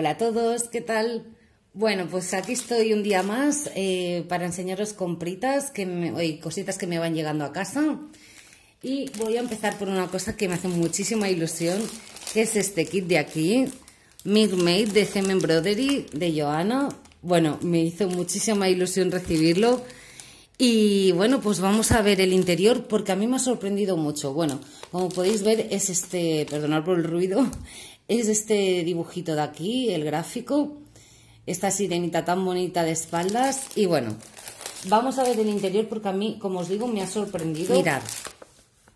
Hola a todos, ¿qué tal? Bueno, pues aquí estoy un día más eh, para enseñaros compritas que cositas que me van llegando a casa. Y voy a empezar por una cosa que me hace muchísima ilusión, que es este kit de aquí, Made de Gem Embroidery de Joana. Bueno, me hizo muchísima ilusión recibirlo y bueno, pues vamos a ver el interior porque a mí me ha sorprendido mucho. Bueno, como podéis ver es este, perdonad por el ruido, es este dibujito de aquí, el gráfico. Esta sirenita tan bonita de espaldas. Y bueno, vamos a ver el interior porque a mí, como os digo, me ha sorprendido. Mirad,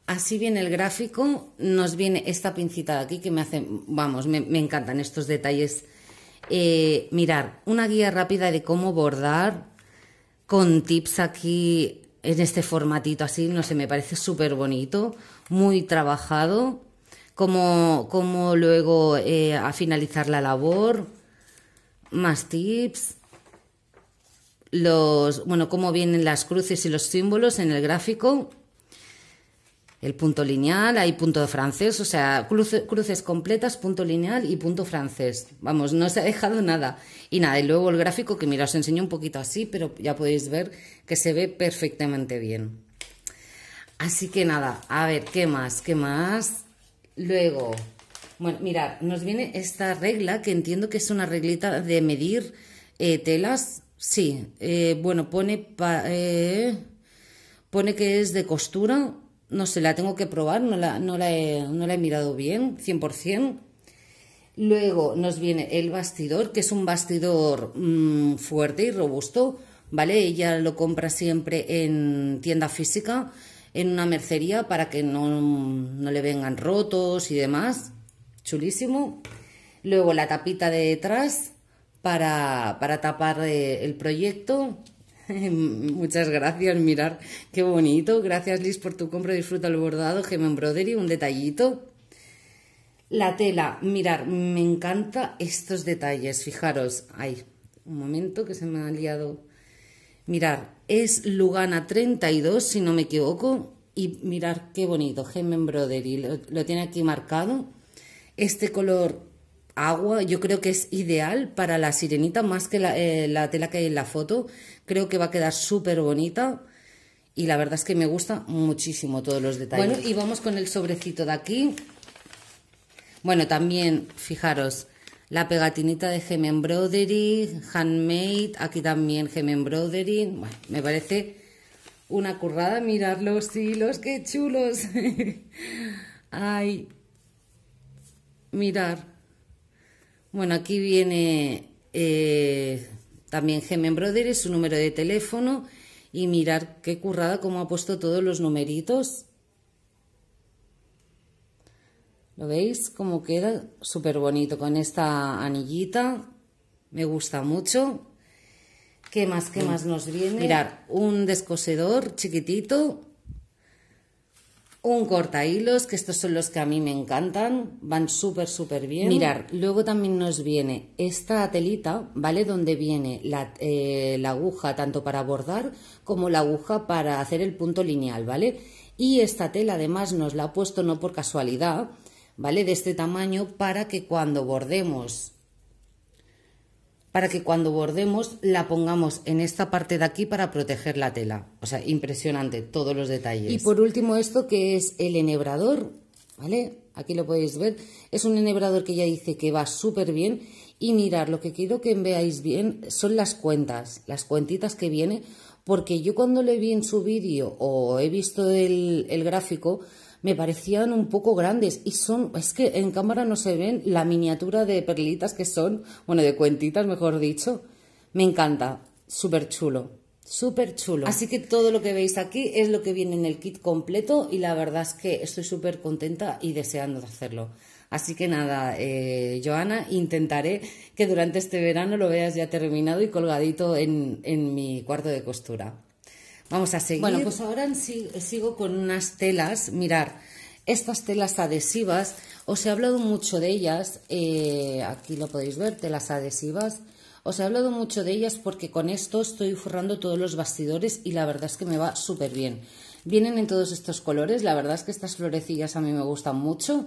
así viene el gráfico. Nos viene esta pincita de aquí que me hace, vamos, me, encantan estos detalles. Eh, mirar, una guía rápida de cómo bordar, con tips aquí en este formatito así, no sé, me parece súper bonito, muy trabajado, como, luego eh, a finalizar la labor, más tips, los, bueno, cómo vienen las cruces y los símbolos en el gráfico, el punto lineal, hay punto francés, o sea, cruces completas, punto lineal y punto francés. Vamos, no se ha dejado nada. Y nada, y luego el gráfico que mira, os enseño un poquito así, pero ya podéis ver que se ve perfectamente bien. Así que nada, a ver, ¿qué más? ¿Qué más? Luego, bueno, mirad, nos viene esta regla que entiendo que es una reglita de medir eh, telas. Sí, eh, bueno, pone, eh, pone que es de costura no sé, la tengo que probar, no la, la, he, la he mirado bien, 100%. Luego nos viene el bastidor, que es un bastidor mm, fuerte y robusto, ¿vale? Ella lo compra siempre en tienda física, en una mercería, para que no, le vengan rotos y demás. Chulísimo. Luego la tapita de detrás para, para tapar eh, el proyecto. Muchas gracias, mirar, qué bonito. Gracias Liz por tu compra, disfruta el bordado, Gemen y un detallito. La tela, mirar, me encanta estos detalles, fijaros, hay un momento que se me ha liado. Mirar, es Lugana 32, si no me equivoco, y mirar qué bonito, Gemen Brother lo tiene aquí marcado. Este color agua, yo creo que es ideal para la sirenita, más que eh, la, tela que hay en la foto. Creo que va a quedar súper bonita y la verdad es que me gusta muchísimo todos los detalles. Bueno, y vamos con el sobrecito de aquí. Bueno, también, fijaros, la pegatinita de Gem Embroidery, Handmade, aquí también Gem Embroidery. Bueno, me parece una currada mirar los hilos, que chulos. Ay, mirar bueno, aquí viene eh, también Gemen Brothers, su número de teléfono y mirar qué currada cómo ha puesto todos los numeritos. ¿Lo veis? Cómo queda súper bonito con esta anillita. Me gusta mucho. ¿Qué más, qué mm. más nos viene? Mirar, un descosedor chiquitito un corta hilos, que estos son los que a mí me encantan, van súper, súper bien. Mirar, luego también nos viene esta telita, ¿vale? Donde viene la, eh, la, aguja tanto para bordar como la aguja para hacer el punto lineal, ¿vale? Y esta tela además nos la ha puesto no por casualidad, ¿vale? De este tamaño para que cuando bordemos para que cuando bordemos la pongamos en esta parte de aquí para proteger la tela. O sea, impresionante todos los detalles. Y por último esto que es el enhebrador, ¿vale? Aquí lo podéis ver. Es un enhebrador que ya dice que va súper bien. Y mirar, lo que quiero que veáis bien son las cuentas, las cuentitas que viene, porque yo cuando le vi en su vídeo o he visto el gráfico, me parecían un poco grandes y son, es que en cámara no se ven la miniatura de perlitas que son, bueno, de cuentitas mejor dicho. Me encanta, súper chulo. Súper chulo. Así que todo lo que veis aquí es lo que viene en el kit completo y la verdad es que estoy súper contenta y deseando de hacerlo. Así que nada, eh, Joana, intentaré que durante este verano lo veas ya terminado y colgadito en mi cuarto de costura. Vamos a seguir. Bueno, pues ahora eh, sigo con unas telas. Mirar, estas telas adhesivas, os he hablado mucho de ellas. Eh, aquí lo podéis ver, telas adhesivas. Os he hablado mucho de ellas porque con esto estoy forrando todos los bastidores y la verdad es que me va súper bien. Vienen en todos estos colores, la verdad es que estas florecillas a mí me gustan mucho.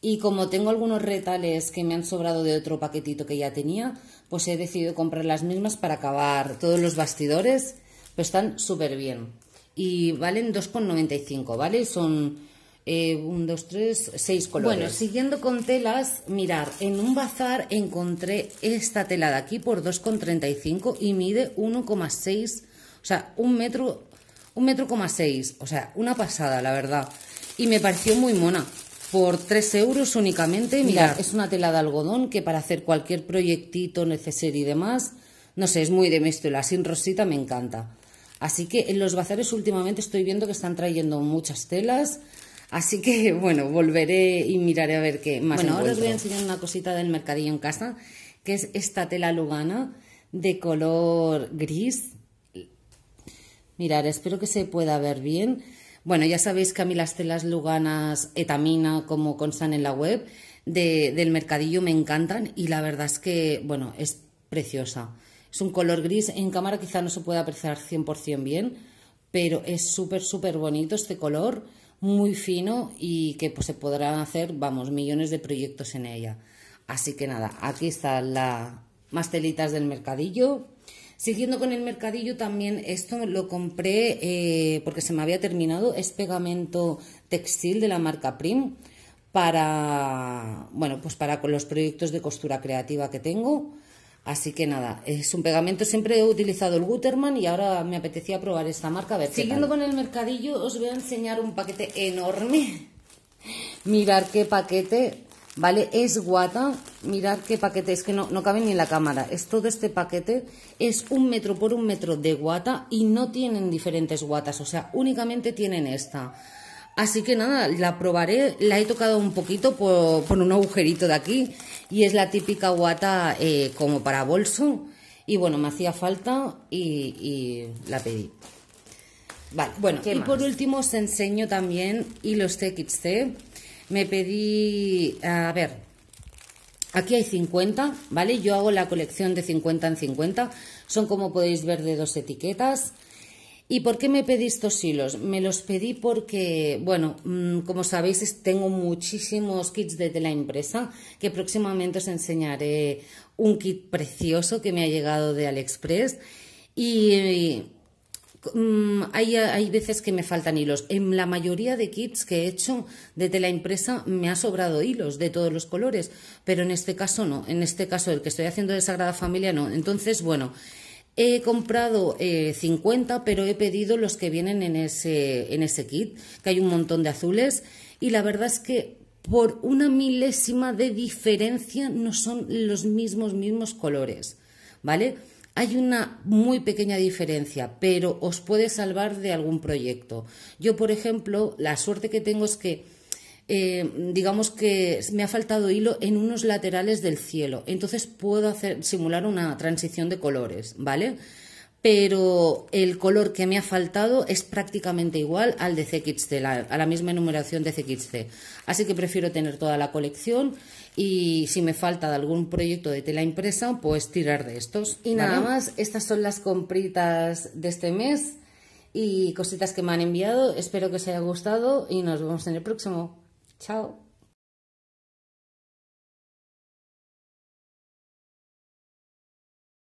Y como tengo algunos retales que me han sobrado de otro paquetito que ya tenía, pues he decidido comprar las mismas para acabar todos los bastidores están súper bien. Y valen 2,95, ¿vale? Son eh, un, dos, tres, seis colores. Bueno, siguiendo con telas, mirar, en un bazar encontré esta tela de aquí por 2,35 y mide 1,6, o sea, un metro, un metro coma seis, o sea, una pasada, la verdad. Y me pareció muy mona. Por 3 euros únicamente, mirad, es una tela de algodón que para hacer cualquier proyectito necesario y demás, no sé, es muy de mi estilo, así rosita me encanta. Así que en los bazares últimamente estoy viendo que están trayendo muchas telas. Así que, bueno, volveré y miraré a ver qué más Bueno, ahora os voy a enseñar una cosita del mercadillo en casa, que es esta tela lugana de color gris. Mirar, espero que se pueda ver bien. Bueno, ya sabéis que a mí las telas luganas, etamina, como constan en la web, del mercadillo me encantan y la verdad es que, bueno, es preciosa. Es un color gris, en cámara quizá no se puede apreciar 100% bien, pero es súper, súper bonito este color, muy fino y que pues, se podrán hacer, vamos, millones de proyectos en ella. Así que nada, aquí están las mastelitas del mercadillo. Siguiendo con el mercadillo también esto lo compré eh, porque se me había terminado, es pegamento textil de la marca Prim para, bueno, pues para los proyectos de costura creativa que tengo Así que nada, es un pegamento. Siempre he utilizado el Guterman y ahora me apetecía probar esta marca. Siguiendo con el mercadillo, os voy a enseñar un paquete enorme. Mirad qué paquete, ¿vale? Es guata. Mirad qué paquete, es que no, no cabe ni en la cámara. Es todo este paquete. Es un metro por un metro de guata y no tienen diferentes guatas. O sea, únicamente tienen esta. Así que nada, la probaré, la he tocado un poquito por, un agujerito de aquí y es la típica guata eh, como para bolso. Y bueno, me hacía falta y, la pedí. Vale, bueno, y por último os enseño también y los TXC. Me pedí, a ver, aquí hay 50, ¿vale? Yo hago la colección de 50 en 50. Son, como podéis ver, de dos etiquetas. ¿Y por qué me pedí estos hilos? Me los pedí porque, bueno, mm, como sabéis, tengo muchísimos kits de tela impresa que próximamente os enseñaré un kit precioso que me ha llegado de AliExpress y mm, hay, hay, veces que me faltan hilos. En la mayoría de kits que he hecho de tela impresa me ha sobrado hilos de todos los colores, pero en este caso no, en este caso el que estoy haciendo de Sagrada Familia no. Entonces, bueno... He comprado 50, eh, pero he pedido los que vienen en ese, en ese kit, que hay un montón de azules. Y la verdad es que por una milésima de diferencia no son los mismos, mismos colores, ¿vale? Hay una muy pequeña diferencia, pero os puede salvar de algún proyecto. Yo, por ejemplo, la suerte que tengo es que eh, digamos que me ha faltado hilo en unos laterales del cielo. Entonces puedo hacer, simular una transición de colores, ¿vale? Pero el color que me ha faltado es prácticamente igual al de CXT, la, a la misma enumeración de CXT. Así que prefiero tener toda la colección y si me falta de algún proyecto de tela impresa, pues tirar de estos. Y nada más, estas son las compritas de este mes y cositas que me han enviado. Espero que os haya gustado y nos vemos en el próximo. 瞧。